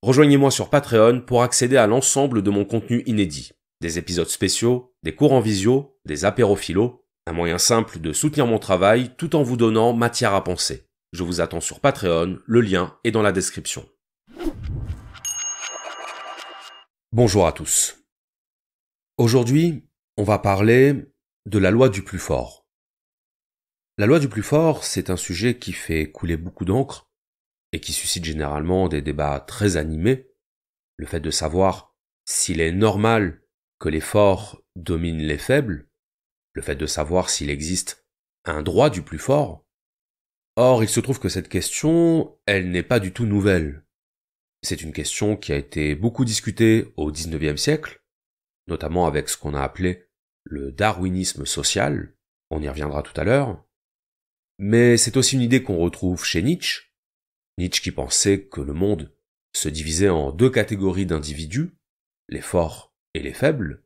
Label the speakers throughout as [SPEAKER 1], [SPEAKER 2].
[SPEAKER 1] Rejoignez-moi sur Patreon pour accéder à l'ensemble de mon contenu inédit. Des épisodes spéciaux, des cours en visio, des apérophilos, un moyen simple de soutenir mon travail tout en vous donnant matière à penser. Je vous attends sur Patreon, le lien est dans la description. Bonjour à tous. Aujourd'hui, on va parler de la loi du plus fort. La loi du plus fort, c'est un sujet qui fait couler beaucoup d'encre et qui suscite généralement des débats très animés, le fait de savoir s'il est normal que les forts dominent les faibles, le fait de savoir s'il existe un droit du plus fort. Or, il se trouve que cette question, elle n'est pas du tout nouvelle. C'est une question qui a été beaucoup discutée au XIXe siècle, notamment avec ce qu'on a appelé le darwinisme social, on y reviendra tout à l'heure, mais c'est aussi une idée qu'on retrouve chez Nietzsche, Nietzsche qui pensait que le monde se divisait en deux catégories d'individus, les forts et les faibles,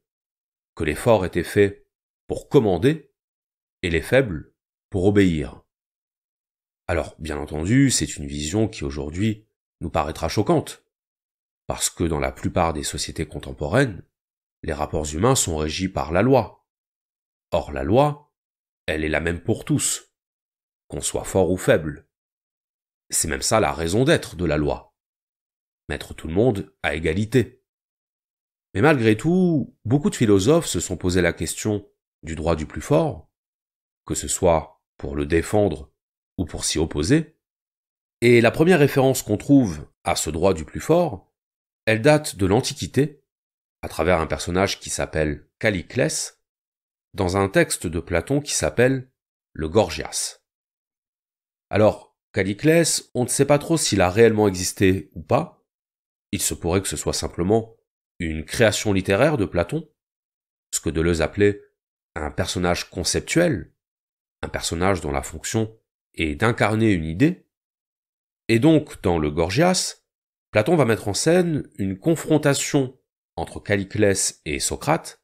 [SPEAKER 1] que les forts étaient faits pour commander et les faibles pour obéir. Alors, bien entendu, c'est une vision qui aujourd'hui nous paraîtra choquante, parce que dans la plupart des sociétés contemporaines, les rapports humains sont régis par la loi. Or la loi, elle est la même pour tous, qu'on soit fort ou faible, c'est même ça la raison d'être de la loi. Mettre tout le monde à égalité. Mais malgré tout, beaucoup de philosophes se sont posé la question du droit du plus fort, que ce soit pour le défendre ou pour s'y opposer. Et la première référence qu'on trouve à ce droit du plus fort, elle date de l'Antiquité, à travers un personnage qui s'appelle Caliclès, dans un texte de Platon qui s'appelle le Gorgias. Alors, Caliclès, on ne sait pas trop s'il a réellement existé ou pas. Il se pourrait que ce soit simplement une création littéraire de Platon, ce que Deleuze appelait un personnage conceptuel, un personnage dont la fonction est d'incarner une idée. Et donc, dans le Gorgias, Platon va mettre en scène une confrontation entre Calliclès et Socrate,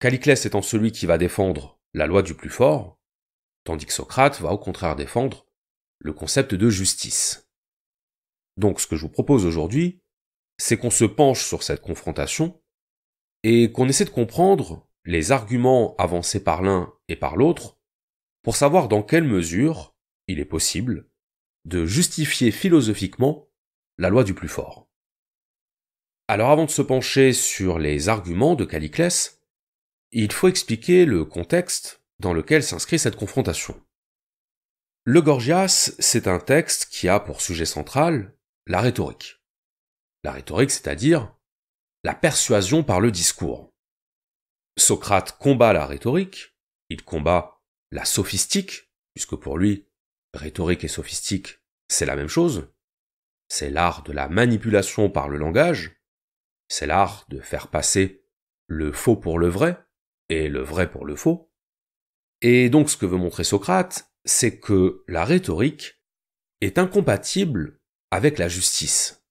[SPEAKER 1] Caliclès étant celui qui va défendre la loi du plus fort, tandis que Socrate va au contraire défendre le concept de justice. Donc ce que je vous propose aujourd'hui, c'est qu'on se penche sur cette confrontation et qu'on essaie de comprendre les arguments avancés par l'un et par l'autre pour savoir dans quelle mesure il est possible de justifier philosophiquement la loi du plus fort. Alors avant de se pencher sur les arguments de Caliclès, il faut expliquer le contexte dans lequel s'inscrit cette confrontation. Le Gorgias, c'est un texte qui a pour sujet central la rhétorique. La rhétorique, c'est-à-dire la persuasion par le discours. Socrate combat la rhétorique, il combat la sophistique, puisque pour lui, rhétorique et sophistique, c'est la même chose. C'est l'art de la manipulation par le langage, c'est l'art de faire passer le faux pour le vrai et le vrai pour le faux. Et donc ce que veut montrer Socrate, c'est que la rhétorique est incompatible avec la justice,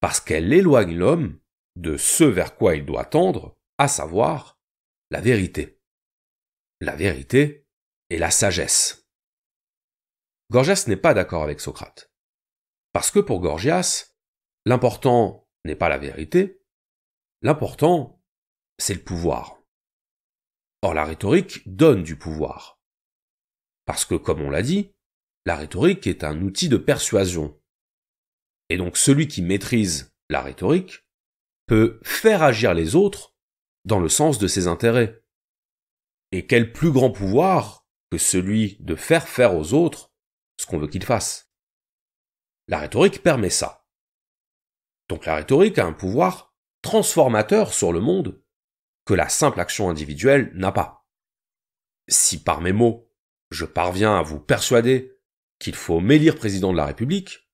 [SPEAKER 1] parce qu'elle éloigne l'homme de ce vers quoi il doit tendre, à savoir la vérité. La vérité est la sagesse. Gorgias n'est pas d'accord avec Socrate, parce que pour Gorgias, l'important n'est pas la vérité, l'important c'est le pouvoir. Or la rhétorique donne du pouvoir parce que, comme on l'a dit, la rhétorique est un outil de persuasion. Et donc celui qui maîtrise la rhétorique peut faire agir les autres dans le sens de ses intérêts. Et quel plus grand pouvoir que celui de faire faire aux autres ce qu'on veut qu'ils fassent. La rhétorique permet ça. Donc la rhétorique a un pouvoir transformateur sur le monde que la simple action individuelle n'a pas. Si par mes mots je parviens à vous persuader qu'il faut m'élire président de la République,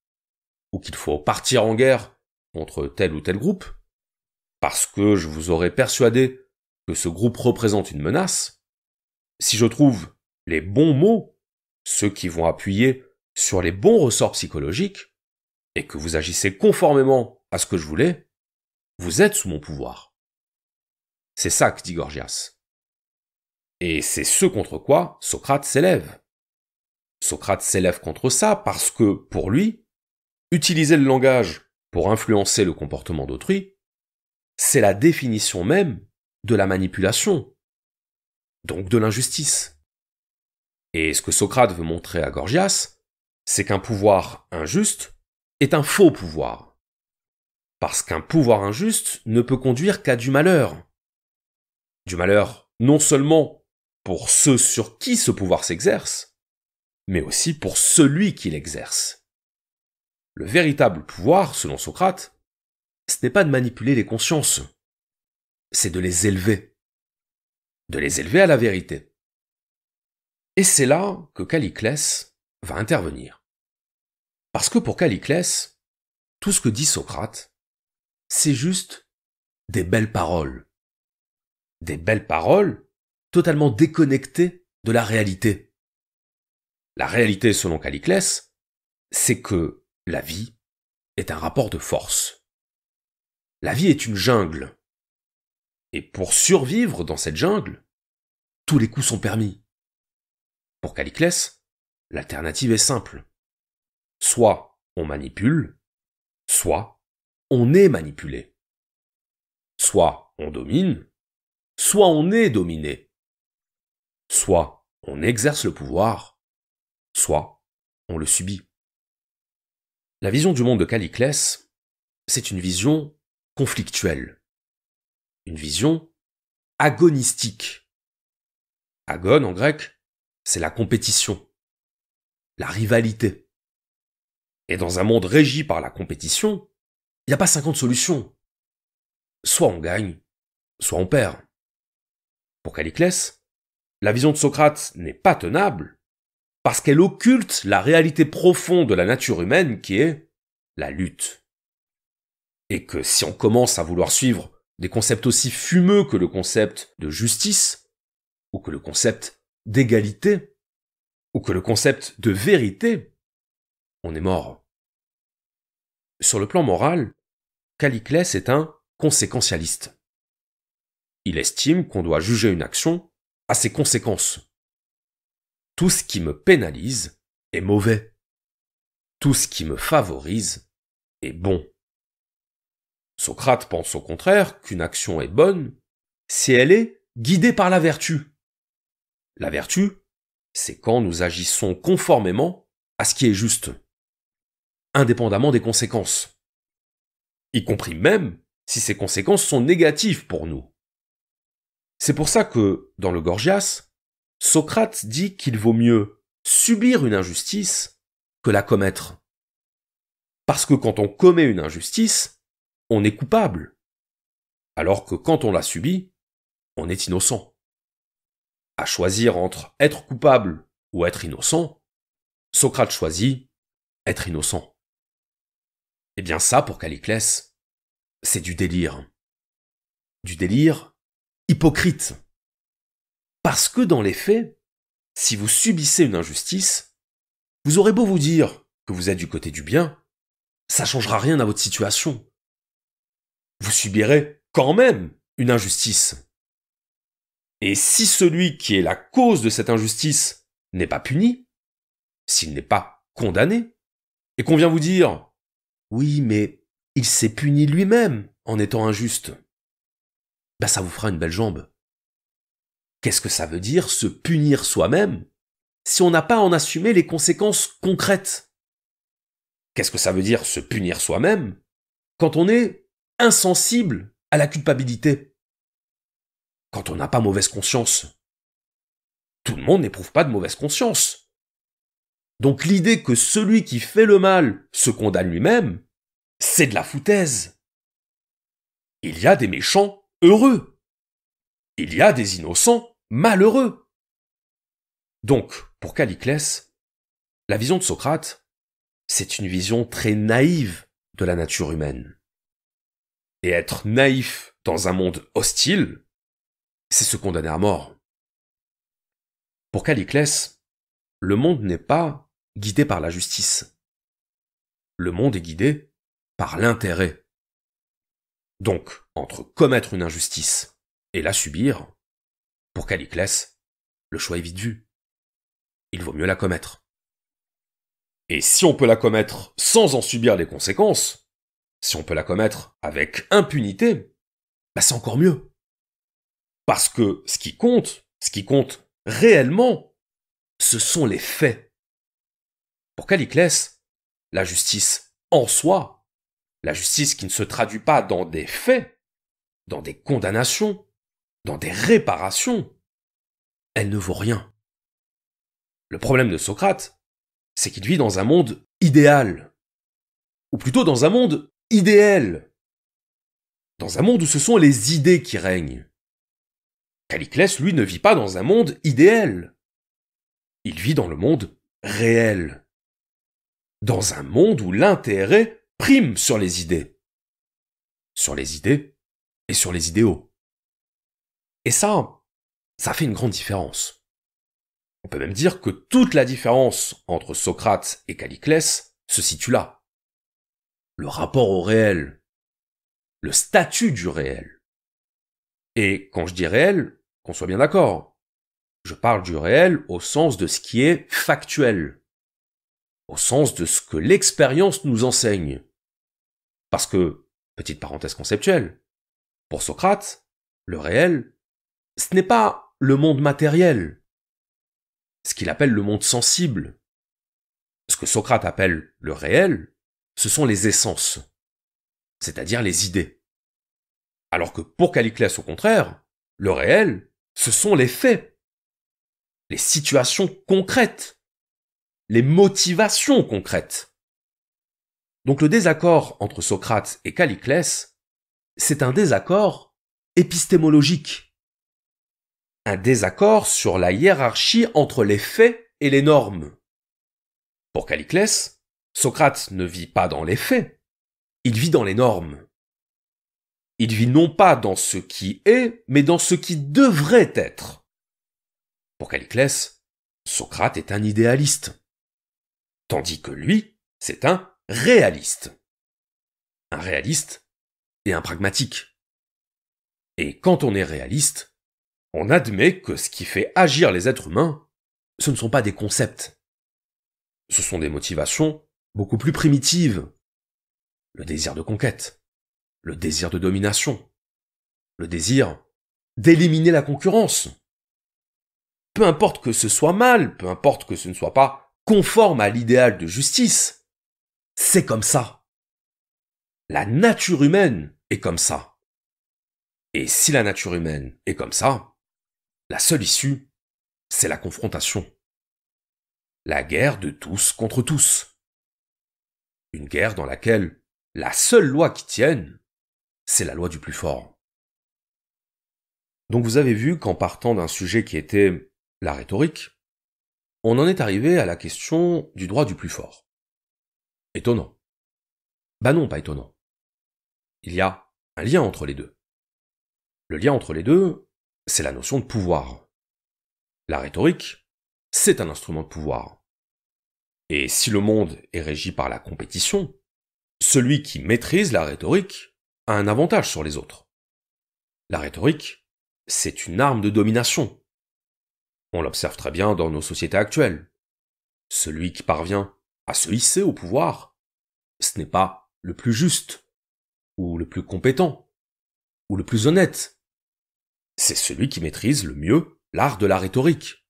[SPEAKER 1] ou qu'il faut partir en guerre contre tel ou tel groupe, parce que je vous aurais persuadé que ce groupe représente une menace, si je trouve les bons mots, ceux qui vont appuyer sur les bons ressorts psychologiques, et que vous agissez conformément à ce que je voulais, vous êtes sous mon pouvoir. C'est ça que dit Gorgias. Et c'est ce contre quoi Socrate s'élève. Socrate s'élève contre ça parce que, pour lui, utiliser le langage pour influencer le comportement d'autrui, c'est la définition même de la manipulation, donc de l'injustice. Et ce que Socrate veut montrer à Gorgias, c'est qu'un pouvoir injuste est un faux pouvoir. Parce qu'un pouvoir injuste ne peut conduire qu'à du malheur. Du malheur non seulement pour ceux sur qui ce pouvoir s'exerce, mais aussi pour celui qui l'exerce. Le véritable pouvoir, selon Socrate, ce n'est pas de manipuler les consciences, c'est de les élever, de les élever à la vérité. Et c'est là que Caliclès va intervenir. Parce que pour Caliclès, tout ce que dit Socrate, c'est juste des belles paroles. Des belles paroles totalement déconnecté de la réalité. La réalité, selon Caliclès, c'est que la vie est un rapport de force. La vie est une jungle. Et pour survivre dans cette jungle, tous les coups sont permis. Pour Caliclès, l'alternative est simple. Soit on manipule, soit on est manipulé. Soit on domine, soit on est dominé. Soit on exerce le pouvoir, soit on le subit. La vision du monde de Caliclès, c'est une vision conflictuelle, une vision agonistique. Agone en grec, c'est la compétition, la rivalité. Et dans un monde régi par la compétition, il n'y a pas 50 solutions. Soit on gagne, soit on perd. Pour Caliclès, la vision de Socrate n'est pas tenable parce qu'elle occulte la réalité profonde de la nature humaine qui est la lutte. Et que si on commence à vouloir suivre des concepts aussi fumeux que le concept de justice, ou que le concept d'égalité, ou que le concept de vérité, on est mort. Sur le plan moral, Caliclès est un conséquentialiste. Il estime qu'on doit juger une action à ses conséquences. Tout ce qui me pénalise est mauvais. Tout ce qui me favorise est bon. Socrate pense au contraire qu'une action est bonne si elle est guidée par la vertu. La vertu, c'est quand nous agissons conformément à ce qui est juste, indépendamment des conséquences, y compris même si ces conséquences sont négatives pour nous. C'est pour ça que, dans le Gorgias, Socrate dit qu'il vaut mieux subir une injustice que la commettre. Parce que quand on commet une injustice, on est coupable. Alors que quand on la subit, on est innocent. À choisir entre être coupable ou être innocent, Socrate choisit être innocent. Eh bien ça, pour Caliclès, c'est du délire. Du délire hypocrite. Parce que dans les faits, si vous subissez une injustice, vous aurez beau vous dire que vous êtes du côté du bien, ça changera rien à votre situation. Vous subirez quand même une injustice. Et si celui qui est la cause de cette injustice n'est pas puni, s'il n'est pas condamné, et qu'on vient vous dire Oui, mais il s'est puni lui-même en étant injuste, bah, ça vous fera une belle jambe. Qu'est-ce que ça veut dire se punir soi-même si on n'a pas à en assumer les conséquences concrètes Qu'est-ce que ça veut dire se punir soi-même quand on est insensible à la culpabilité Quand on n'a pas mauvaise conscience Tout le monde n'éprouve pas de mauvaise conscience. Donc l'idée que celui qui fait le mal se condamne lui-même, c'est de la foutaise. Il y a des méchants heureux. Il y a des innocents malheureux. Donc, pour Caliclès, la vision de Socrate, c'est une vision très naïve de la nature humaine. Et être naïf dans un monde hostile, c'est se condamner à mort. Pour Caliclès, le monde n'est pas guidé par la justice. Le monde est guidé par l'intérêt. Donc, entre commettre une injustice et la subir, pour Caliclès, le choix est vite vu. Il vaut mieux la commettre. Et si on peut la commettre sans en subir les conséquences, si on peut la commettre avec impunité, bah, c'est encore mieux. Parce que ce qui compte, ce qui compte réellement, ce sont les faits. Pour Caliclès, la justice en soi la justice qui ne se traduit pas dans des faits, dans des condamnations, dans des réparations, elle ne vaut rien. Le problème de Socrate, c'est qu'il vit dans un monde idéal, ou plutôt dans un monde idéal, dans un monde où ce sont les idées qui règnent. Caliclès, lui, ne vit pas dans un monde idéal, il vit dans le monde réel, dans un monde où l'intérêt prime sur les idées. Sur les idées et sur les idéaux. Et ça, ça fait une grande différence. On peut même dire que toute la différence entre Socrate et Caliclès se situe là. Le rapport au réel, le statut du réel. Et quand je dis réel, qu'on soit bien d'accord, je parle du réel au sens de ce qui est factuel, au sens de ce que l'expérience nous enseigne, parce que, petite parenthèse conceptuelle, pour Socrate, le réel, ce n'est pas le monde matériel, ce qu'il appelle le monde sensible. Ce que Socrate appelle le réel, ce sont les essences, c'est-à-dire les idées. Alors que pour Caliclès, au contraire, le réel, ce sont les faits, les situations concrètes, les motivations concrètes. Donc le désaccord entre Socrate et Caliclès, c'est un désaccord épistémologique. Un désaccord sur la hiérarchie entre les faits et les normes. Pour Caliclès, Socrate ne vit pas dans les faits, il vit dans les normes. Il vit non pas dans ce qui est, mais dans ce qui devrait être. Pour Caliclès, Socrate est un idéaliste, tandis que lui, c'est un réaliste. Un réaliste et un pragmatique. Et quand on est réaliste, on admet que ce qui fait agir les êtres humains, ce ne sont pas des concepts. Ce sont des motivations beaucoup plus primitives. Le désir de conquête, le désir de domination, le désir d'éliminer la concurrence. Peu importe que ce soit mal, peu importe que ce ne soit pas conforme à l'idéal de justice, c'est comme ça. La nature humaine est comme ça. Et si la nature humaine est comme ça, la seule issue, c'est la confrontation. La guerre de tous contre tous. Une guerre dans laquelle la seule loi qui tienne, c'est la loi du plus fort. Donc vous avez vu qu'en partant d'un sujet qui était la rhétorique, on en est arrivé à la question du droit du plus fort. Étonnant. Bah non, pas étonnant. Il y a un lien entre les deux. Le lien entre les deux, c'est la notion de pouvoir. La rhétorique, c'est un instrument de pouvoir. Et si le monde est régi par la compétition, celui qui maîtrise la rhétorique a un avantage sur les autres. La rhétorique, c'est une arme de domination. On l'observe très bien dans nos sociétés actuelles. Celui qui parvient à se hisser au pouvoir, ce n'est pas le plus juste, ou le plus compétent, ou le plus honnête. C'est celui qui maîtrise le mieux l'art de la rhétorique,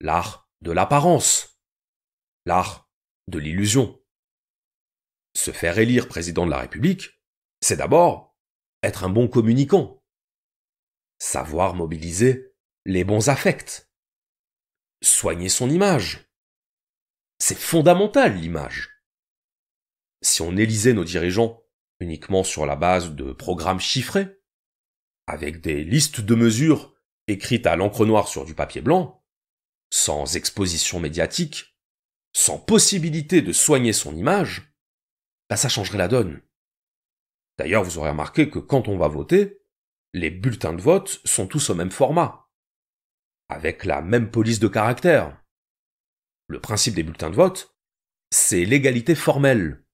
[SPEAKER 1] l'art de l'apparence, l'art de l'illusion. Se faire élire président de la République, c'est d'abord être un bon communicant, savoir mobiliser les bons affects, soigner son image, c'est fondamental l'image. Si on élisait nos dirigeants uniquement sur la base de programmes chiffrés, avec des listes de mesures écrites à l'encre noire sur du papier blanc, sans exposition médiatique, sans possibilité de soigner son image, bah ça changerait la donne. D'ailleurs, vous aurez remarqué que quand on va voter, les bulletins de vote sont tous au même format, avec la même police de caractère, le principe des bulletins de vote, c'est l'égalité formelle.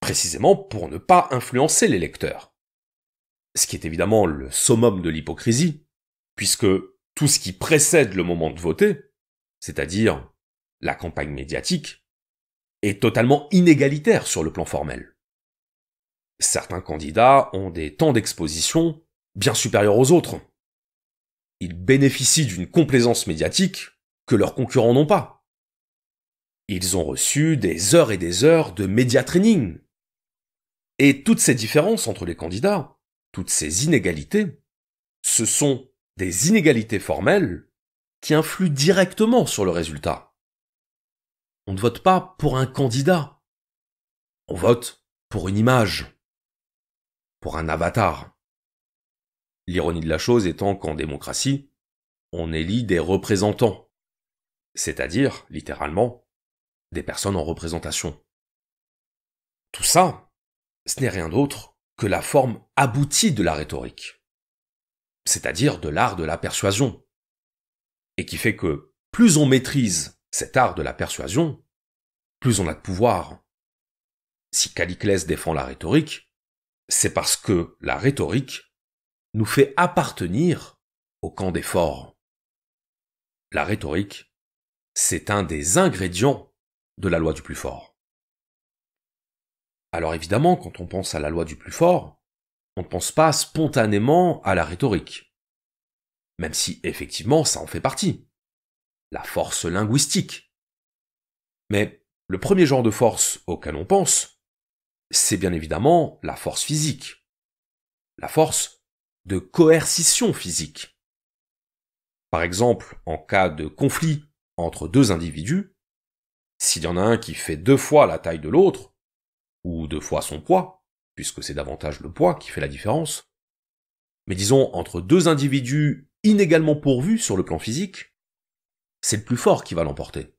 [SPEAKER 1] Précisément pour ne pas influencer les lecteurs. Ce qui est évidemment le summum de l'hypocrisie, puisque tout ce qui précède le moment de voter, c'est-à-dire la campagne médiatique, est totalement inégalitaire sur le plan formel. Certains candidats ont des temps d'exposition bien supérieurs aux autres. Ils bénéficient d'une complaisance médiatique que leurs concurrents n'ont pas. Ils ont reçu des heures et des heures de média training. Et toutes ces différences entre les candidats, toutes ces inégalités, ce sont des inégalités formelles qui influent directement sur le résultat. On ne vote pas pour un candidat. On vote pour une image. Pour un avatar. L'ironie de la chose étant qu'en démocratie, on élit des représentants. C'est-à-dire, littéralement, des personnes en représentation. Tout ça, ce n'est rien d'autre que la forme aboutie de la rhétorique, c'est-à-dire de l'art de la persuasion, et qui fait que plus on maîtrise cet art de la persuasion, plus on a de pouvoir. Si Caliclès défend la rhétorique, c'est parce que la rhétorique nous fait appartenir au camp des forts. La rhétorique, c'est un des ingrédients de la loi du plus fort. Alors évidemment, quand on pense à la loi du plus fort, on ne pense pas spontanément à la rhétorique. Même si effectivement ça en fait partie. La force linguistique. Mais le premier genre de force auquel on pense, c'est bien évidemment la force physique. La force de coercition physique. Par exemple, en cas de conflit entre deux individus, s'il y en a un qui fait deux fois la taille de l'autre, ou deux fois son poids, puisque c'est davantage le poids qui fait la différence, mais disons entre deux individus inégalement pourvus sur le plan physique, c'est le plus fort qui va l'emporter.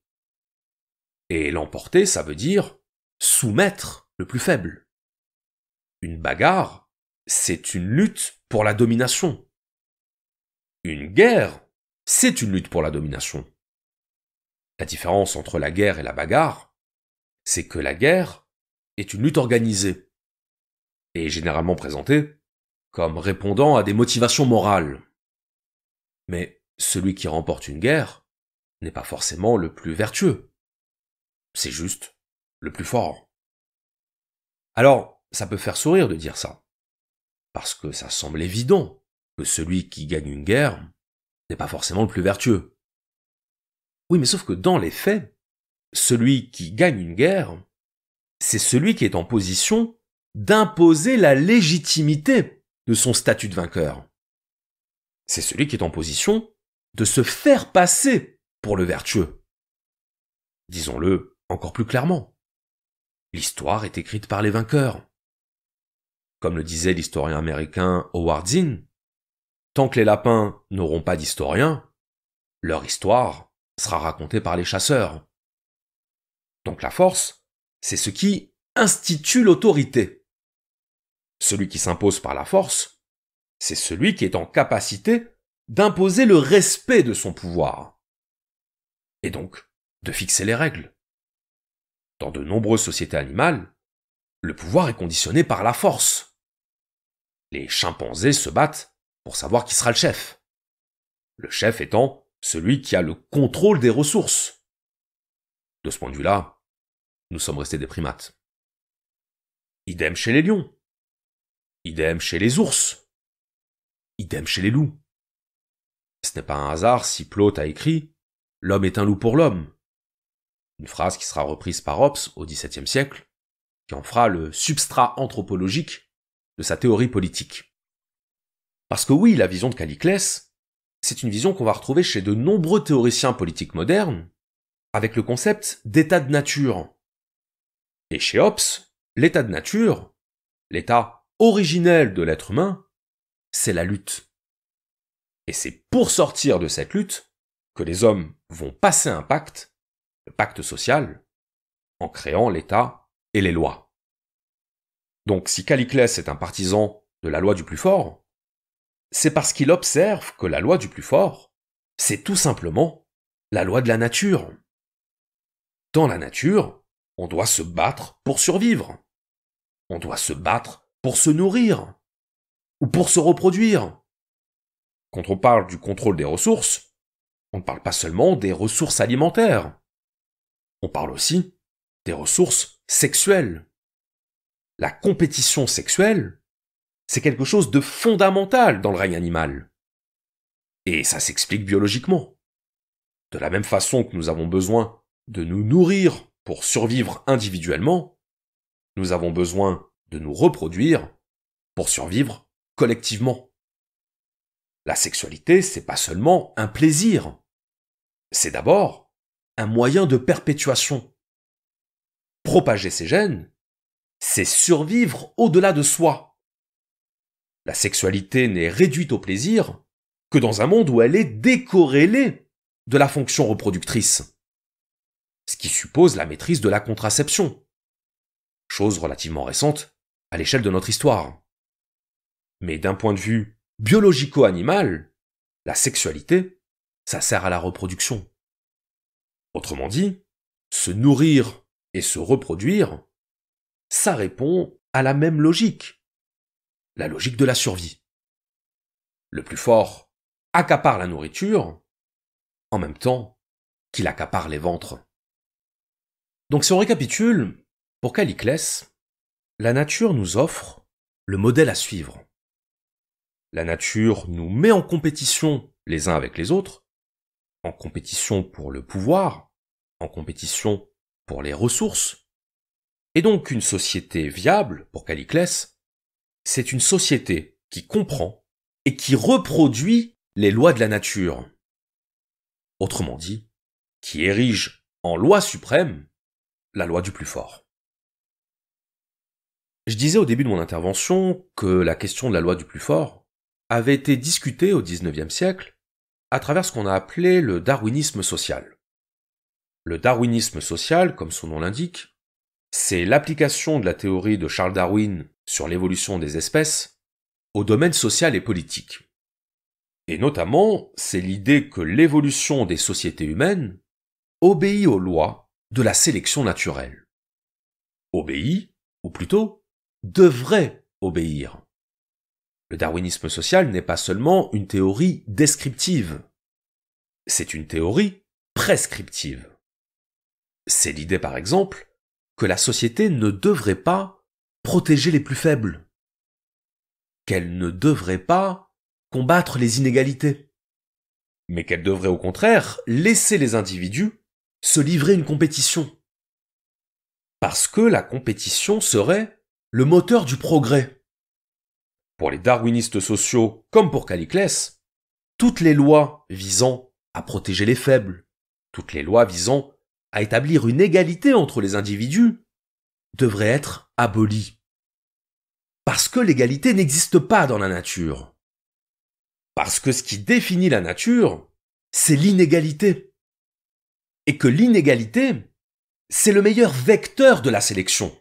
[SPEAKER 1] Et l'emporter, ça veut dire soumettre le plus faible. Une bagarre, c'est une lutte pour la domination. Une guerre, c'est une lutte pour la domination. La différence entre la guerre et la bagarre, c'est que la guerre est une lutte organisée et généralement présentée comme répondant à des motivations morales. Mais celui qui remporte une guerre n'est pas forcément le plus vertueux. C'est juste le plus fort. Alors, ça peut faire sourire de dire ça. Parce que ça semble évident que celui qui gagne une guerre n'est pas forcément le plus vertueux. Oui, mais sauf que dans les faits, celui qui gagne une guerre, c'est celui qui est en position d'imposer la légitimité de son statut de vainqueur. C'est celui qui est en position de se faire passer pour le vertueux. Disons-le encore plus clairement. L'histoire est écrite par les vainqueurs. Comme le disait l'historien américain Howard Zinn, tant que les lapins n'auront pas d'historien, leur histoire sera raconté par les chasseurs. Donc la force, c'est ce qui institue l'autorité. Celui qui s'impose par la force, c'est celui qui est en capacité d'imposer le respect de son pouvoir. Et donc, de fixer les règles. Dans de nombreuses sociétés animales, le pouvoir est conditionné par la force. Les chimpanzés se battent pour savoir qui sera le chef. Le chef étant celui qui a le contrôle des ressources. De ce point de vue-là, nous sommes restés des primates. Idem chez les lions. Idem chez les ours. Idem chez les loups. Ce n'est pas un hasard si Plot a écrit L'homme est un loup pour l'homme. Une phrase qui sera reprise par Hobbes au XVIIe siècle, qui en fera le substrat anthropologique de sa théorie politique. Parce que oui, la vision de Caliclès, c'est une vision qu'on va retrouver chez de nombreux théoriciens politiques modernes, avec le concept d'état de nature. Et chez Hobbes, l'état de nature, l'état originel de l'être humain, c'est la lutte. Et c'est pour sortir de cette lutte que les hommes vont passer un pacte, le pacte social, en créant l'État et les lois. Donc si Caliclès est un partisan de la loi du plus fort, c'est parce qu'il observe que la loi du plus fort, c'est tout simplement la loi de la nature. Dans la nature, on doit se battre pour survivre. On doit se battre pour se nourrir ou pour se reproduire. Quand on parle du contrôle des ressources, on ne parle pas seulement des ressources alimentaires. On parle aussi des ressources sexuelles. La compétition sexuelle c'est quelque chose de fondamental dans le règne animal. Et ça s'explique biologiquement. De la même façon que nous avons besoin de nous nourrir pour survivre individuellement, nous avons besoin de nous reproduire pour survivre collectivement. La sexualité, c'est pas seulement un plaisir. C'est d'abord un moyen de perpétuation. Propager ses gènes, c'est survivre au-delà de soi. La sexualité n'est réduite au plaisir que dans un monde où elle est décorrélée de la fonction reproductrice. Ce qui suppose la maîtrise de la contraception. Chose relativement récente à l'échelle de notre histoire. Mais d'un point de vue biologico-animal, la sexualité, ça sert à la reproduction. Autrement dit, se nourrir et se reproduire, ça répond à la même logique la logique de la survie. Le plus fort accapare la nourriture, en même temps qu'il accapare les ventres. Donc si on récapitule, pour Caliclès, la nature nous offre le modèle à suivre. La nature nous met en compétition les uns avec les autres, en compétition pour le pouvoir, en compétition pour les ressources. Et donc une société viable, pour Caliclès, c'est une société qui comprend et qui reproduit les lois de la nature. Autrement dit, qui érige en loi suprême la loi du plus fort. Je disais au début de mon intervention que la question de la loi du plus fort avait été discutée au XIXe siècle à travers ce qu'on a appelé le darwinisme social. Le darwinisme social, comme son nom l'indique, c'est l'application de la théorie de Charles Darwin sur l'évolution des espèces au domaine social et politique. Et notamment, c'est l'idée que l'évolution des sociétés humaines obéit aux lois de la sélection naturelle. Obéit, ou plutôt, devrait obéir. Le darwinisme social n'est pas seulement une théorie descriptive, c'est une théorie prescriptive. C'est l'idée par exemple que la société ne devrait pas protéger les plus faibles, qu'elle ne devrait pas combattre les inégalités, mais qu'elle devrait au contraire laisser les individus se livrer une compétition. Parce que la compétition serait le moteur du progrès. Pour les darwinistes sociaux comme pour Caliclès, toutes les lois visant à protéger les faibles, toutes les lois visant à établir une égalité entre les individus devrait être aboli. Parce que l'égalité n'existe pas dans la nature. Parce que ce qui définit la nature, c'est l'inégalité. Et que l'inégalité, c'est le meilleur vecteur de la sélection.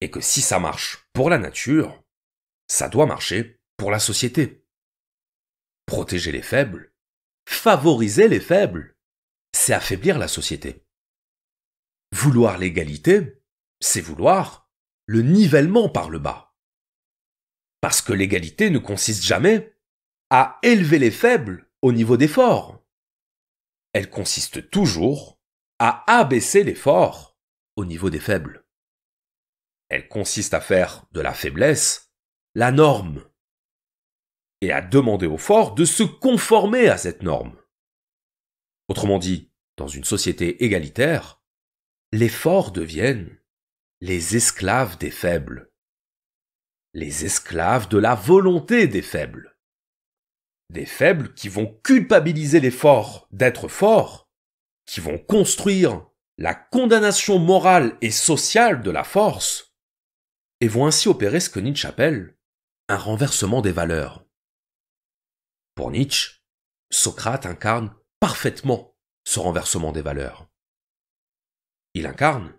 [SPEAKER 1] Et que si ça marche pour la nature, ça doit marcher pour la société. Protéger les faibles, favoriser les faibles, c'est affaiblir la société. Vouloir l'égalité, c'est vouloir le nivellement par le bas. Parce que l'égalité ne consiste jamais à élever les faibles au niveau des forts. Elle consiste toujours à abaisser les forts au niveau des faibles. Elle consiste à faire de la faiblesse la norme et à demander aux forts de se conformer à cette norme. Autrement dit, dans une société égalitaire, les forts deviennent les esclaves des faibles, les esclaves de la volonté des faibles, des faibles qui vont culpabiliser les forts d'être forts, qui vont construire la condamnation morale et sociale de la force, et vont ainsi opérer ce que Nietzsche appelle un renversement des valeurs. Pour Nietzsche, Socrate incarne parfaitement ce renversement des valeurs il incarne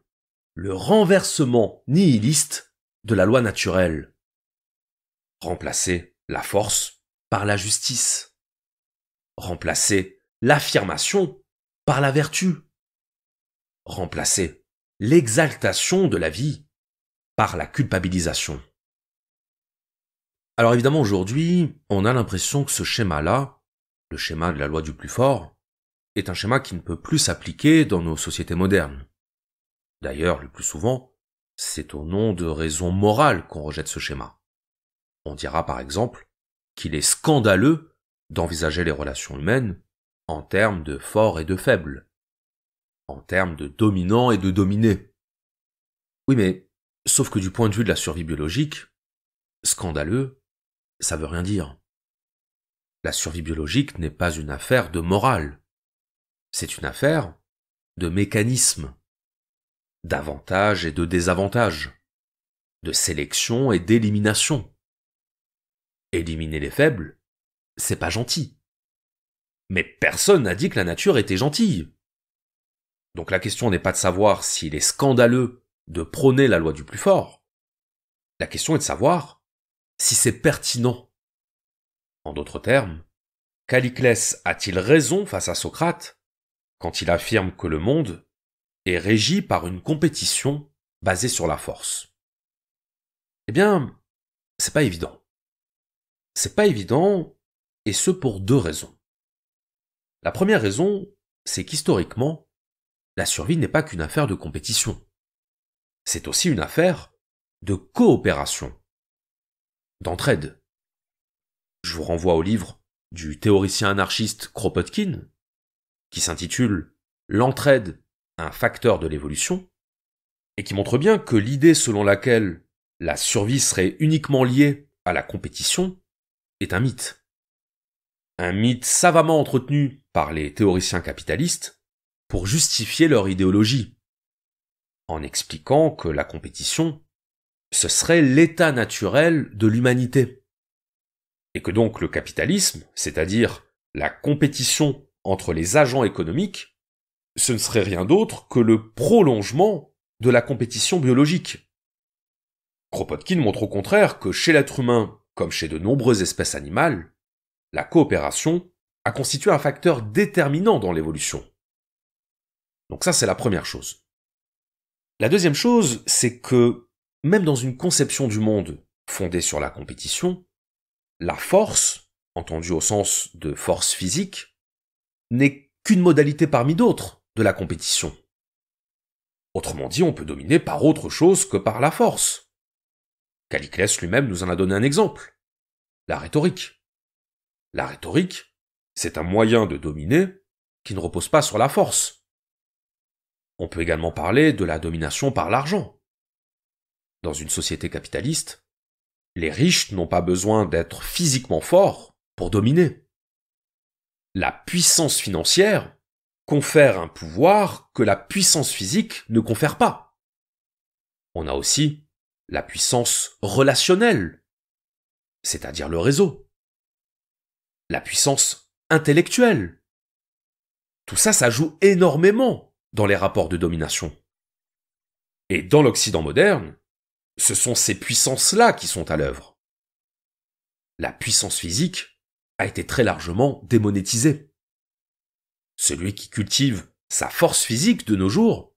[SPEAKER 1] le renversement nihiliste de la loi naturelle. Remplacer la force par la justice. Remplacer l'affirmation par la vertu. Remplacer l'exaltation de la vie par la culpabilisation. Alors évidemment aujourd'hui, on a l'impression que ce schéma-là, le schéma de la loi du plus fort, est un schéma qui ne peut plus s'appliquer dans nos sociétés modernes. D'ailleurs, le plus souvent, c'est au nom de raisons morales qu'on rejette ce schéma. On dira par exemple qu'il est scandaleux d'envisager les relations humaines en termes de forts et de faibles, en termes de dominant et de dominé. Oui, mais sauf que du point de vue de la survie biologique, scandaleux, ça veut rien dire. La survie biologique n'est pas une affaire de morale. C'est une affaire de mécanisme d'avantages et de désavantages, de sélection et d'élimination. Éliminer les faibles, c'est pas gentil. Mais personne n'a dit que la nature était gentille. Donc la question n'est pas de savoir s'il est scandaleux de prôner la loi du plus fort. La question est de savoir si c'est pertinent. En d'autres termes, Caliclès a-t-il raison face à Socrate quand il affirme que le monde est régie par une compétition basée sur la force Eh bien, c'est pas évident. C'est pas évident, et ce pour deux raisons. La première raison, c'est qu'historiquement, la survie n'est pas qu'une affaire de compétition. C'est aussi une affaire de coopération, d'entraide. Je vous renvoie au livre du théoricien anarchiste Kropotkin, qui s'intitule L'entraide un facteur de l'évolution, et qui montre bien que l'idée selon laquelle la survie serait uniquement liée à la compétition est un mythe. Un mythe savamment entretenu par les théoriciens capitalistes pour justifier leur idéologie, en expliquant que la compétition, ce serait l'état naturel de l'humanité, et que donc le capitalisme, c'est-à-dire la compétition entre les agents économiques, ce ne serait rien d'autre que le prolongement de la compétition biologique. Kropotkin montre au contraire que chez l'être humain, comme chez de nombreuses espèces animales, la coopération a constitué un facteur déterminant dans l'évolution. Donc ça, c'est la première chose. La deuxième chose, c'est que même dans une conception du monde fondée sur la compétition, la force, entendue au sens de force physique, n'est qu'une modalité parmi d'autres de la compétition. Autrement dit, on peut dominer par autre chose que par la force. Caliclès lui-même nous en a donné un exemple. La rhétorique. La rhétorique, c'est un moyen de dominer qui ne repose pas sur la force. On peut également parler de la domination par l'argent. Dans une société capitaliste, les riches n'ont pas besoin d'être physiquement forts pour dominer. La puissance financière confère un pouvoir que la puissance physique ne confère pas. On a aussi la puissance relationnelle, c'est-à-dire le réseau, la puissance intellectuelle. Tout ça, ça joue énormément dans les rapports de domination. Et dans l'Occident moderne, ce sont ces puissances-là qui sont à l'œuvre. La puissance physique a été très largement démonétisée. Celui qui cultive sa force physique de nos jours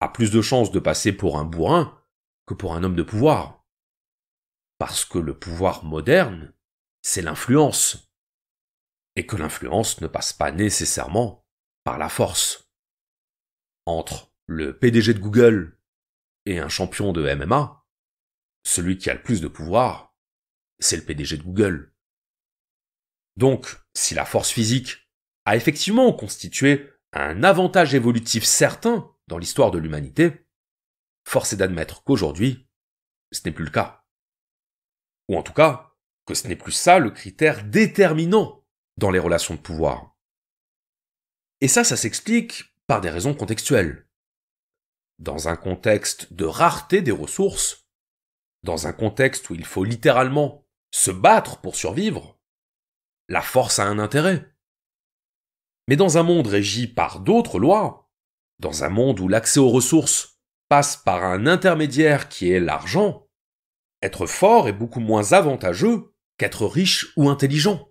[SPEAKER 1] a plus de chances de passer pour un bourrin que pour un homme de pouvoir. Parce que le pouvoir moderne, c'est l'influence. Et que l'influence ne passe pas nécessairement par la force. Entre le PDG de Google et un champion de MMA, celui qui a le plus de pouvoir, c'est le PDG de Google. Donc, si la force physique a effectivement constitué un avantage évolutif certain dans l'histoire de l'humanité, force est d'admettre qu'aujourd'hui, ce n'est plus le cas. Ou en tout cas, que ce n'est plus ça le critère déterminant dans les relations de pouvoir. Et ça, ça s'explique par des raisons contextuelles. Dans un contexte de rareté des ressources, dans un contexte où il faut littéralement se battre pour survivre, la force a un intérêt. Mais dans un monde régi par d'autres lois, dans un monde où l'accès aux ressources passe par un intermédiaire qui est l'argent, être fort est beaucoup moins avantageux qu'être riche ou intelligent.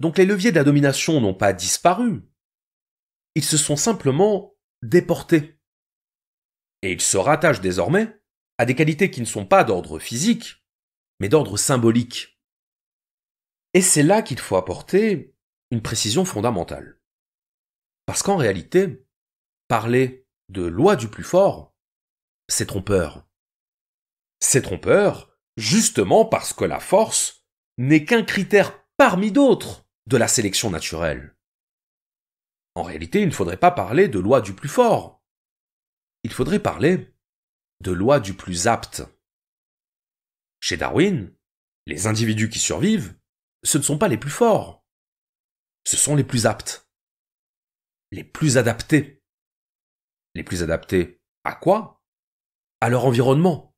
[SPEAKER 1] Donc les leviers de la domination n'ont pas disparu, ils se sont simplement déportés. Et ils se rattachent désormais à des qualités qui ne sont pas d'ordre physique, mais d'ordre symbolique. Et c'est là qu'il faut apporter une précision fondamentale. Parce qu'en réalité, parler de loi du plus fort, c'est trompeur. C'est trompeur justement parce que la force n'est qu'un critère parmi d'autres de la sélection naturelle. En réalité, il ne faudrait pas parler de loi du plus fort. Il faudrait parler de loi du plus apte. Chez Darwin, les individus qui survivent, ce ne sont pas les plus forts ce sont les plus aptes, les plus adaptés. Les plus adaptés à quoi À leur environnement.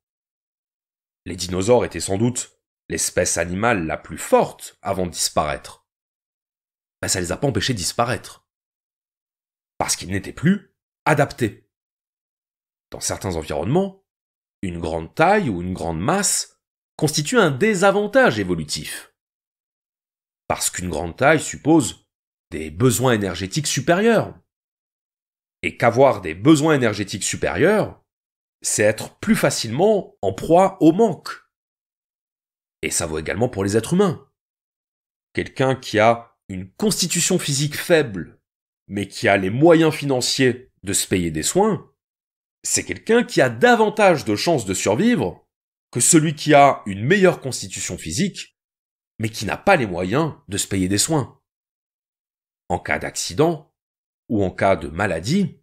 [SPEAKER 1] Les dinosaures étaient sans doute l'espèce animale la plus forte avant de disparaître. Mais ben, ça les a pas empêchés de disparaître. Parce qu'ils n'étaient plus adaptés. Dans certains environnements, une grande taille ou une grande masse constitue un désavantage évolutif parce qu'une grande taille suppose des besoins énergétiques supérieurs. Et qu'avoir des besoins énergétiques supérieurs, c'est être plus facilement en proie au manque. Et ça vaut également pour les êtres humains. Quelqu'un qui a une constitution physique faible, mais qui a les moyens financiers de se payer des soins, c'est quelqu'un qui a davantage de chances de survivre que celui qui a une meilleure constitution physique, mais qui n'a pas les moyens de se payer des soins. En cas d'accident ou en cas de maladie,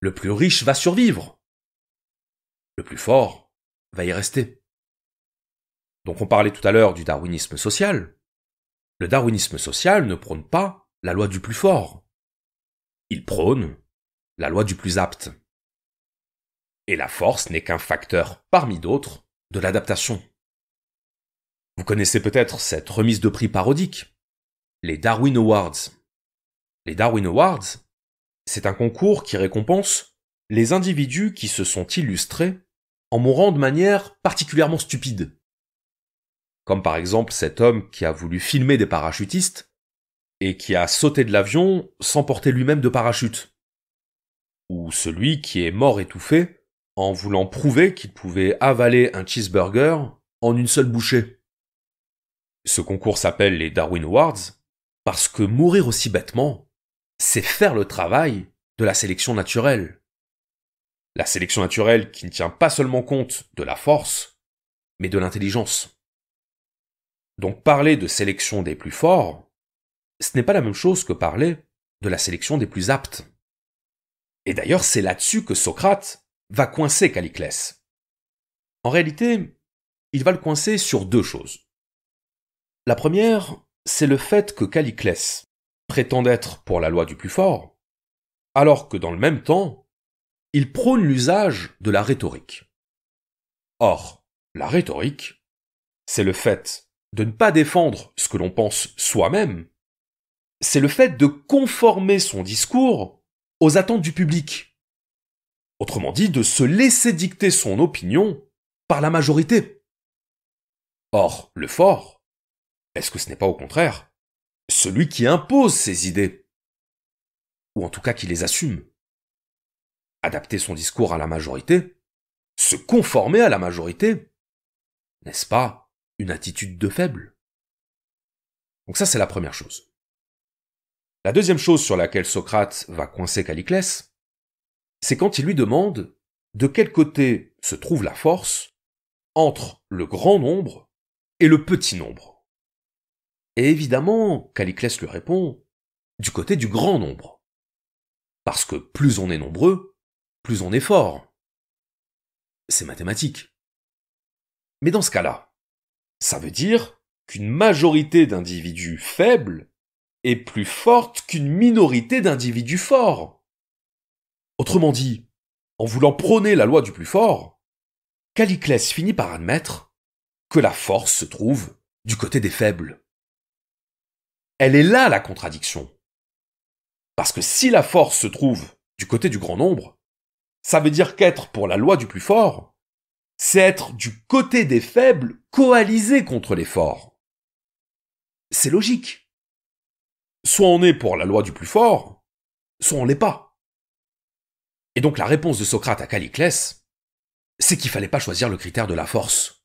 [SPEAKER 1] le plus riche va survivre. Le plus fort va y rester. Donc on parlait tout à l'heure du darwinisme social. Le darwinisme social ne prône pas la loi du plus fort. Il prône la loi du plus apte. Et la force n'est qu'un facteur parmi d'autres de l'adaptation. Vous connaissez peut-être cette remise de prix parodique, les Darwin Awards. Les Darwin Awards, c'est un concours qui récompense les individus qui se sont illustrés en mourant de manière particulièrement stupide. Comme par exemple cet homme qui a voulu filmer des parachutistes et qui a sauté de l'avion sans porter lui-même de parachute. Ou celui qui est mort étouffé en voulant prouver qu'il pouvait avaler un cheeseburger en une seule bouchée. Ce concours s'appelle les Darwin Awards parce que mourir aussi bêtement, c'est faire le travail de la sélection naturelle. La sélection naturelle qui ne tient pas seulement compte de la force, mais de l'intelligence. Donc parler de sélection des plus forts, ce n'est pas la même chose que parler de la sélection des plus aptes. Et d'ailleurs, c'est là-dessus que Socrate va coincer Caliclès. En réalité, il va le coincer sur deux choses. La première, c'est le fait que Caliclès prétend être pour la loi du plus fort, alors que dans le même temps, il prône l'usage de la rhétorique. Or, la rhétorique, c'est le fait de ne pas défendre ce que l'on pense soi-même, c'est le fait de conformer son discours aux attentes du public. Autrement dit, de se laisser dicter son opinion par la majorité. Or, le fort, est-ce que ce n'est pas au contraire celui qui impose ses idées Ou en tout cas qui les assume Adapter son discours à la majorité Se conformer à la majorité N'est-ce pas une attitude de faible Donc ça c'est la première chose. La deuxième chose sur laquelle Socrate va coincer Caliclès, c'est quand il lui demande de quel côté se trouve la force entre le grand nombre et le petit nombre. Et évidemment, Caliclès lui répond, du côté du grand nombre. Parce que plus on est nombreux, plus on est fort. C'est mathématique. Mais dans ce cas-là, ça veut dire qu'une majorité d'individus faibles est plus forte qu'une minorité d'individus forts. Autrement dit, en voulant prôner la loi du plus fort, Caliclès finit par admettre que la force se trouve du côté des faibles. Elle est là la contradiction. Parce que si la force se trouve du côté du grand nombre, ça veut dire qu'être pour la loi du plus fort, c'est être du côté des faibles coalisés contre les forts. C'est logique. Soit on est pour la loi du plus fort, soit on l'est pas. Et donc la réponse de Socrate à Caliclès, c'est qu'il fallait pas choisir le critère de la force.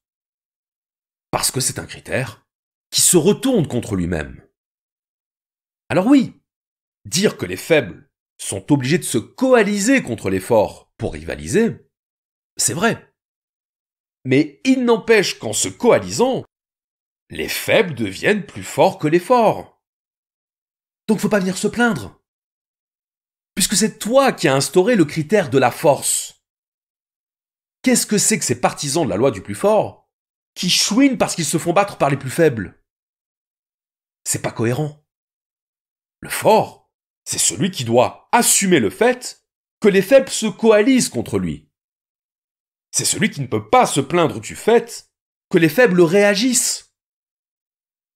[SPEAKER 1] Parce que c'est un critère qui se retourne contre lui-même. Alors oui, dire que les faibles sont obligés de se coaliser contre les forts pour rivaliser, c'est vrai. Mais il n'empêche qu'en se coalisant, les faibles deviennent plus forts que les forts. Donc faut pas venir se plaindre. Puisque c'est toi qui as instauré le critère de la force. Qu'est-ce que c'est que ces partisans de la loi du plus fort qui chouinent parce qu'ils se font battre par les plus faibles C'est pas cohérent. Le fort, c'est celui qui doit assumer le fait que les faibles se coalisent contre lui. C'est celui qui ne peut pas se plaindre du fait que les faibles réagissent.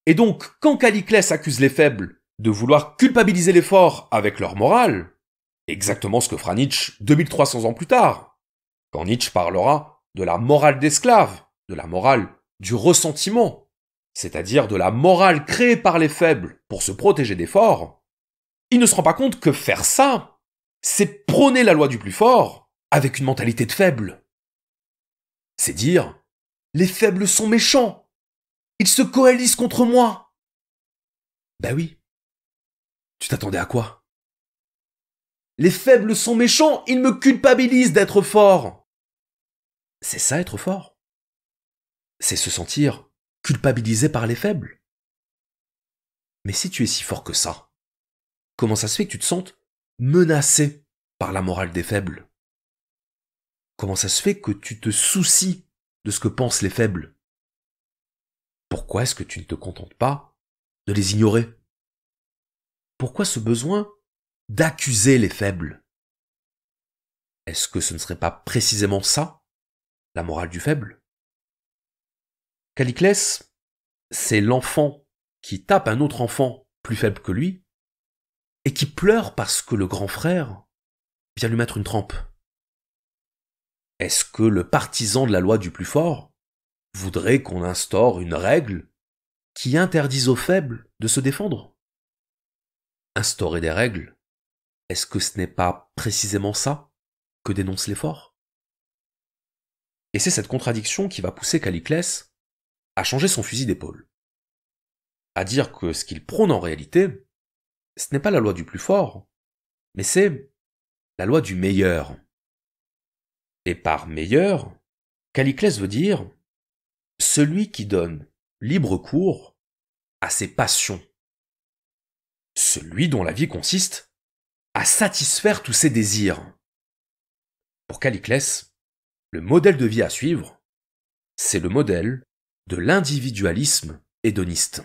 [SPEAKER 1] Et donc, quand Caliclès accuse les faibles de vouloir culpabiliser les forts avec leur morale, exactement ce que fera Nietzsche 2300 ans plus tard, quand Nietzsche parlera de la morale d'esclave, de la morale du ressentiment, c'est-à-dire de la morale créée par les faibles pour se protéger des forts, il ne se rend pas compte que faire ça, c'est prôner la loi du plus fort avec une mentalité de faible. C'est dire, les faibles sont méchants, ils se coalisent contre moi. ben oui. Tu t'attendais à quoi Les faibles sont méchants, ils me culpabilisent d'être fort. C'est ça être fort. C'est se sentir culpabilisé par les faibles. Mais si tu es si fort que ça, comment ça se fait que tu te sentes menacé par la morale des faibles Comment ça se fait que tu te soucies de ce que pensent les faibles Pourquoi est-ce que tu ne te contentes pas de les ignorer Pourquoi ce besoin d'accuser les faibles Est-ce que ce ne serait pas précisément ça, la morale du faible Caliclès, c'est l'enfant qui tape un autre enfant plus faible que lui, et qui pleure parce que le grand frère vient lui mettre une trempe. Est-ce que le partisan de la loi du plus fort voudrait qu'on instaure une règle qui interdise aux faibles de se défendre Instaurer des règles, est-ce que ce n'est pas précisément ça que dénonce l'effort Et c'est cette contradiction qui va pousser Caliclès à changé son fusil d'épaule. À dire que ce qu'il prône en réalité, ce n'est pas la loi du plus fort, mais c'est la loi du meilleur. Et par meilleur, Caliclès veut dire celui qui donne libre cours à ses passions, celui dont la vie consiste à satisfaire tous ses désirs. Pour Caliclès, le modèle de vie à suivre, c'est le modèle de l'individualisme hédoniste.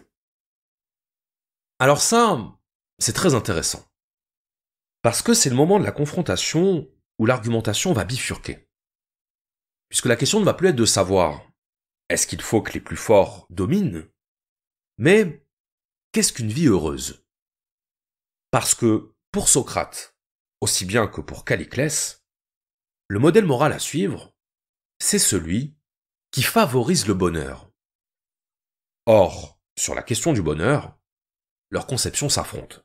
[SPEAKER 1] Alors ça, c'est très intéressant. Parce que c'est le moment de la confrontation où l'argumentation va bifurquer. Puisque la question ne va plus être de savoir est-ce qu'il faut que les plus forts dominent, mais qu'est-ce qu'une vie heureuse Parce que pour Socrate, aussi bien que pour Caliclès, le modèle moral à suivre, c'est celui qui favorise le bonheur Or, sur la question du bonheur, leurs conceptions s'affrontent.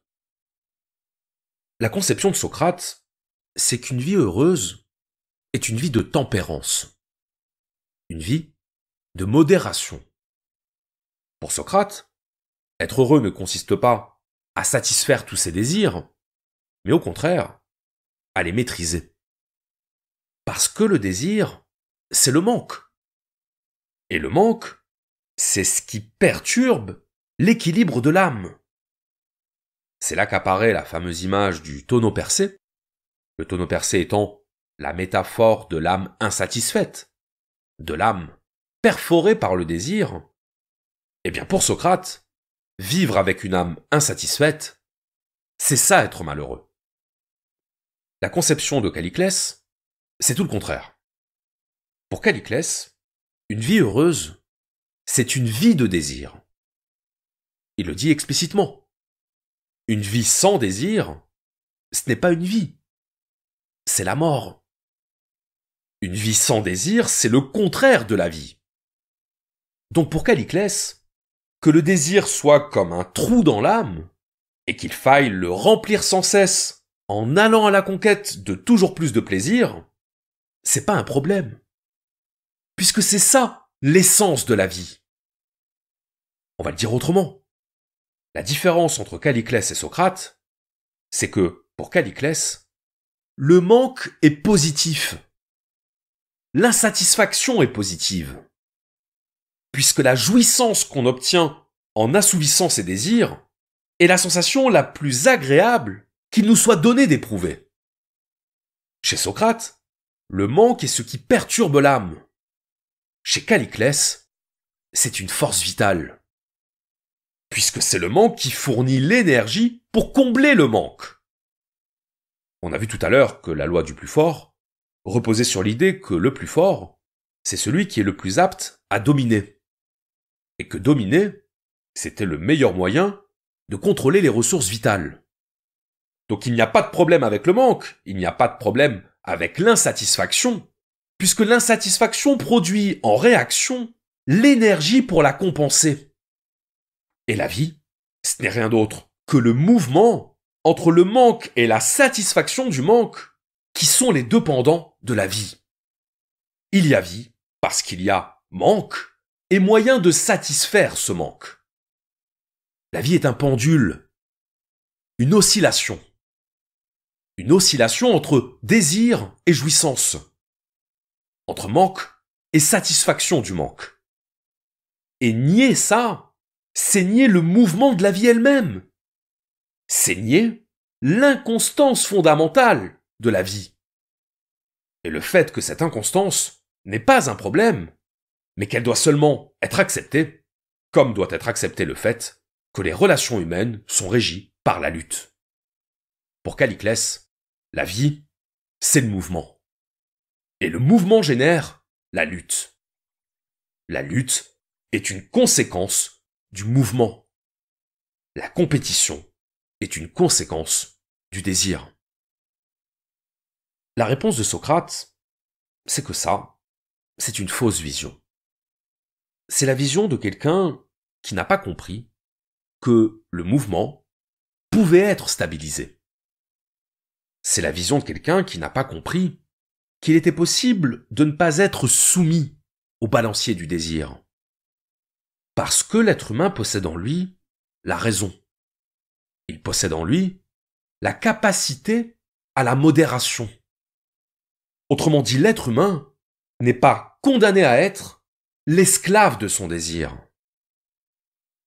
[SPEAKER 1] La conception de Socrate, c'est qu'une vie heureuse est une vie de tempérance, une vie de modération. Pour Socrate, être heureux ne consiste pas à satisfaire tous ses désirs, mais au contraire, à les maîtriser. Parce que le désir, c'est le manque. Et le manque, c'est ce qui perturbe l'équilibre de l'âme. C'est là qu'apparaît la fameuse image du tonneau percé, le tonneau percé étant la métaphore de l'âme insatisfaite, de l'âme perforée par le désir. Eh bien pour Socrate, vivre avec une âme insatisfaite, c'est ça être malheureux. La conception de Caliclès, c'est tout le contraire. Pour Caliclès, une vie heureuse, c'est une vie de désir. Il le dit explicitement. Une vie sans désir, ce n'est pas une vie. C'est la mort. Une vie sans désir, c'est le contraire de la vie. Donc pour Caliclès, que le désir soit comme un trou dans l'âme, et qu'il faille le remplir sans cesse en allant à la conquête de toujours plus de plaisir, c'est pas un problème. Puisque c'est ça l'essence de la vie. On va le dire autrement. La différence entre Caliclès et Socrate, c'est que, pour Caliclès, le manque est positif. L'insatisfaction est positive. Puisque la jouissance qu'on obtient en assouvissant ses désirs est la sensation la plus agréable qu'il nous soit donné d'éprouver. Chez Socrate, le manque est ce qui perturbe l'âme. Chez Caliclès, c'est une force vitale puisque c'est le manque qui fournit l'énergie pour combler le manque. On a vu tout à l'heure que la loi du plus fort reposait sur l'idée que le plus fort, c'est celui qui est le plus apte à dominer. Et que dominer, c'était le meilleur moyen de contrôler les ressources vitales. Donc il n'y a pas de problème avec le manque, il n'y a pas de problème avec l'insatisfaction, puisque l'insatisfaction produit en réaction l'énergie pour la compenser. Et la vie, ce n'est rien d'autre que le mouvement entre le manque et la satisfaction du manque, qui sont les deux pendants de la vie. Il y a vie parce qu'il y a manque et moyen de satisfaire ce manque. La vie est un pendule, une oscillation, une oscillation entre désir et jouissance, entre manque et satisfaction du manque. Et nier ça, Saigner le mouvement de la vie elle-même. saigner l'inconstance fondamentale de la vie. Et le fait que cette inconstance n'est pas un problème, mais qu'elle doit seulement être acceptée, comme doit être accepté le fait que les relations humaines sont régies par la lutte. Pour Caliclès, la vie, c'est le mouvement. Et le mouvement génère la lutte. La lutte est une conséquence du mouvement. La compétition est une conséquence du désir. La réponse de Socrate, c'est que ça, c'est une fausse vision. C'est la vision de quelqu'un qui n'a pas compris que le mouvement pouvait être stabilisé. C'est la vision de quelqu'un qui n'a pas compris qu'il était possible de ne pas être soumis au balancier du désir. Parce que l'être humain possède en lui la raison. Il possède en lui la capacité à la modération. Autrement dit, l'être humain n'est pas condamné à être l'esclave de son désir.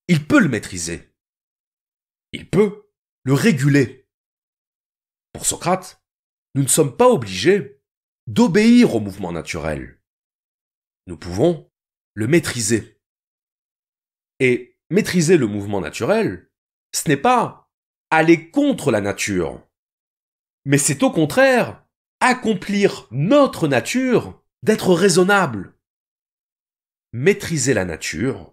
[SPEAKER 1] Il peut le maîtriser. Il peut le réguler. Pour Socrate, nous ne sommes pas obligés d'obéir au mouvement naturel. Nous pouvons le maîtriser. Et maîtriser le mouvement naturel, ce n'est pas aller contre la nature, mais c'est au contraire accomplir notre nature d'être raisonnable. Maîtriser la nature,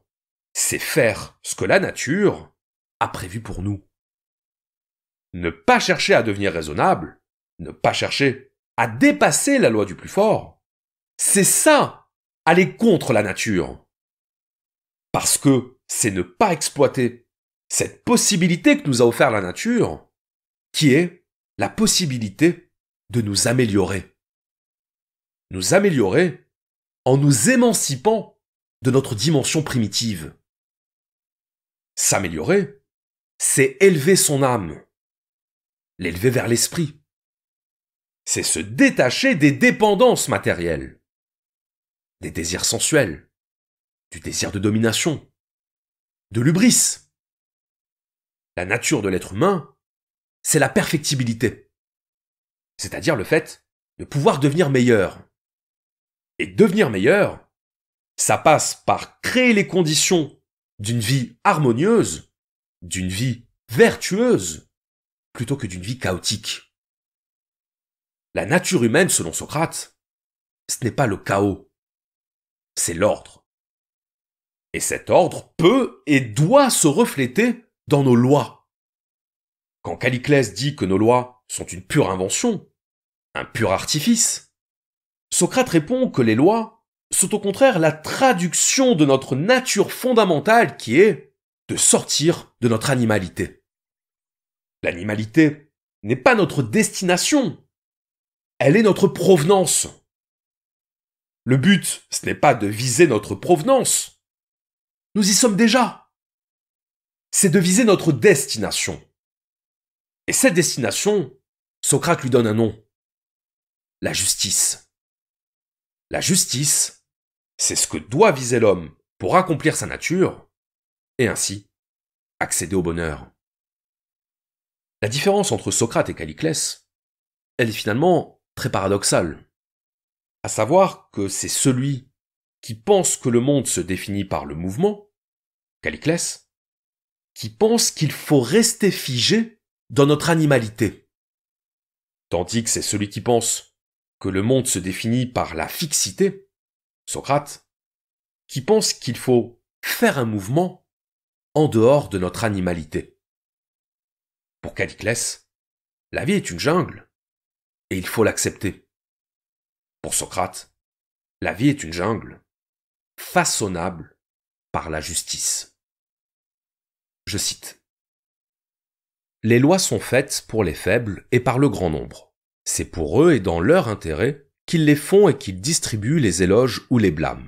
[SPEAKER 1] c'est faire ce que la nature a prévu pour nous. Ne pas chercher à devenir raisonnable, ne pas chercher à dépasser la loi du plus fort, c'est ça, aller contre la nature. Parce que c'est ne pas exploiter cette possibilité que nous a offert la nature, qui est la possibilité de nous améliorer. Nous améliorer en nous émancipant de notre dimension primitive. S'améliorer, c'est élever son âme, l'élever vers l'esprit. C'est se détacher des dépendances matérielles, des désirs sensuels, du désir de domination, de l'ubris. La nature de l'être humain, c'est la perfectibilité, c'est-à-dire le fait de pouvoir devenir meilleur. Et devenir meilleur, ça passe par créer les conditions d'une vie harmonieuse, d'une vie vertueuse, plutôt que d'une vie chaotique. La nature humaine, selon Socrate, ce n'est pas le chaos, c'est l'ordre. Et cet ordre peut et doit se refléter dans nos lois. Quand Caliclès dit que nos lois sont une pure invention, un pur artifice, Socrate répond que les lois sont au contraire la traduction de notre nature fondamentale qui est de sortir de notre animalité. L'animalité n'est pas notre destination, elle est notre provenance. Le but, ce n'est pas de viser notre provenance, nous y sommes déjà. C'est de viser notre destination. Et cette destination, Socrate lui donne un nom. La justice. La justice, c'est ce que doit viser l'homme pour accomplir sa nature et ainsi accéder au bonheur. La différence entre Socrate et Caliclès, elle est finalement très paradoxale. À savoir que c'est celui qui pense que le monde se définit par le mouvement, Caliclès, qui pense qu'il faut rester figé dans notre animalité. Tandis que c'est celui qui pense que le monde se définit par la fixité, Socrate, qui pense qu'il faut faire un mouvement en dehors de notre animalité. Pour Caliclès, la vie est une jungle, et il faut l'accepter. Pour Socrate, la vie est une jungle, façonnable par la justice. Je cite. Les lois sont faites pour les faibles et par le grand nombre. C'est pour eux et dans leur intérêt qu'ils les font et qu'ils distribuent les éloges ou les blâmes.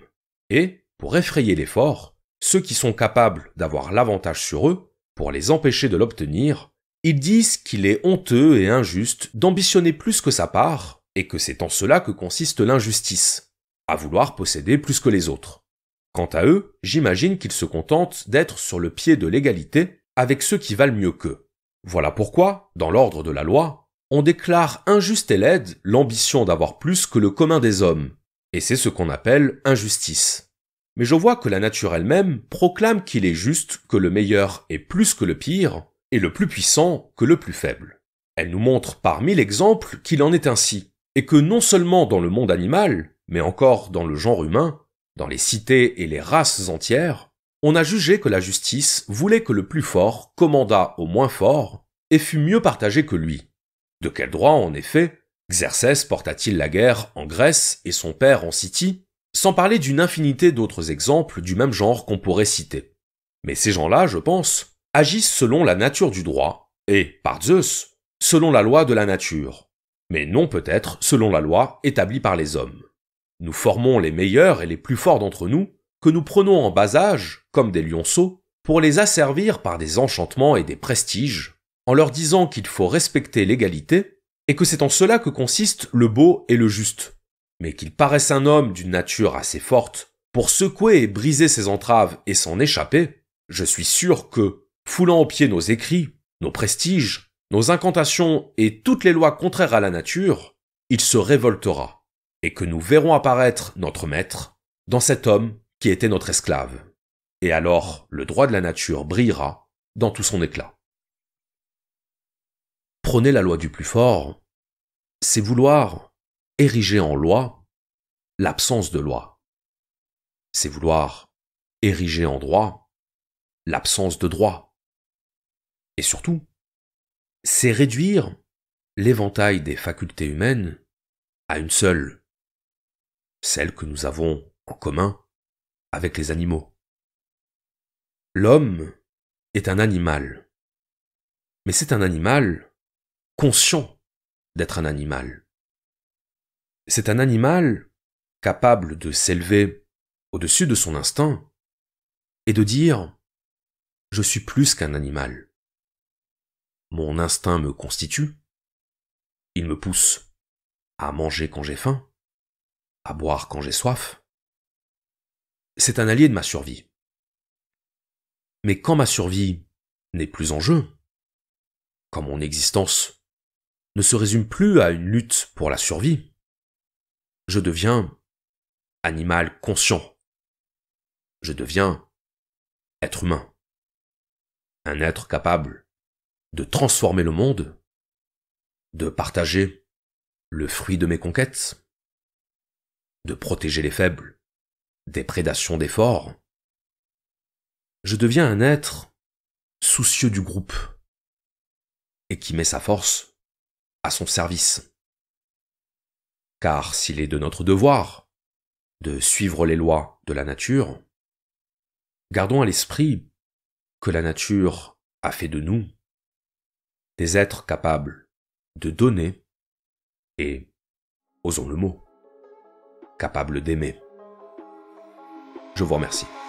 [SPEAKER 1] Et, pour effrayer les forts, ceux qui sont capables d'avoir l'avantage sur eux, pour les empêcher de l'obtenir, ils disent qu'il est honteux et injuste d'ambitionner plus que sa part, et que c'est en cela que consiste l'injustice, à vouloir posséder plus que les autres. Quant à eux, j'imagine qu'ils se contentent d'être sur le pied de l'égalité avec ceux qui valent mieux qu'eux. Voilà pourquoi, dans l'ordre de la loi, on déclare injuste et laide l'ambition d'avoir plus que le commun des hommes, et c'est ce qu'on appelle injustice. Mais je vois que la nature elle-même proclame qu'il est juste que le meilleur est plus que le pire, et le plus puissant que le plus faible. Elle nous montre par mille exemples qu'il en est ainsi, et que non seulement dans le monde animal, mais encore dans le genre humain, dans les cités et les races entières, on a jugé que la justice voulait que le plus fort commandât au moins fort et fût mieux partagé que lui. De quel droit, en effet, Xerxès porta-t-il la guerre en Grèce et son père en City, sans parler d'une infinité d'autres exemples du même genre qu'on pourrait citer. Mais ces gens-là, je pense, agissent selon la nature du droit, et, par Zeus, selon la loi de la nature, mais non peut-être selon la loi établie par les hommes. Nous formons les meilleurs et les plus forts d'entre nous, que nous prenons en bas âge, comme des lionceaux, pour les asservir par des enchantements et des prestiges, en leur disant qu'il faut respecter l'égalité, et que c'est en cela que consiste le beau et le juste, mais qu'il paraisse un homme d'une nature assez forte, pour secouer et briser ses entraves et s'en échapper, je suis sûr que, foulant au pied nos écrits, nos prestiges, nos incantations et toutes les lois contraires à la nature, il se révoltera et que nous verrons apparaître notre maître dans cet homme qui était notre esclave. Et alors le droit de la nature brillera dans tout son éclat. Prenez la loi du plus fort, c'est vouloir ériger en loi l'absence de loi. C'est vouloir ériger en droit l'absence de droit. Et surtout, c'est réduire l'éventail des facultés humaines à une seule celle que nous avons en commun avec les animaux. L'homme est un animal, mais c'est un animal conscient d'être un animal. C'est un animal capable de s'élever au-dessus de son instinct et de dire ⁇ Je suis plus qu'un animal ⁇ Mon instinct me constitue, il me pousse à manger quand j'ai faim, à boire quand j'ai soif, c'est un allié de ma survie. Mais quand ma survie n'est plus en jeu, quand mon existence ne se résume plus à une lutte pour la survie, je deviens animal conscient. Je deviens être humain. Un être capable de transformer le monde, de partager le fruit de mes conquêtes, de protéger les faibles, des prédations des forts. Je deviens un être soucieux du groupe et qui met sa force à son service. Car s'il est de notre devoir de suivre les lois de la nature, gardons à l'esprit que la nature a fait de nous des êtres capables de donner et, osons le mot, capable d'aimer. Je vous remercie.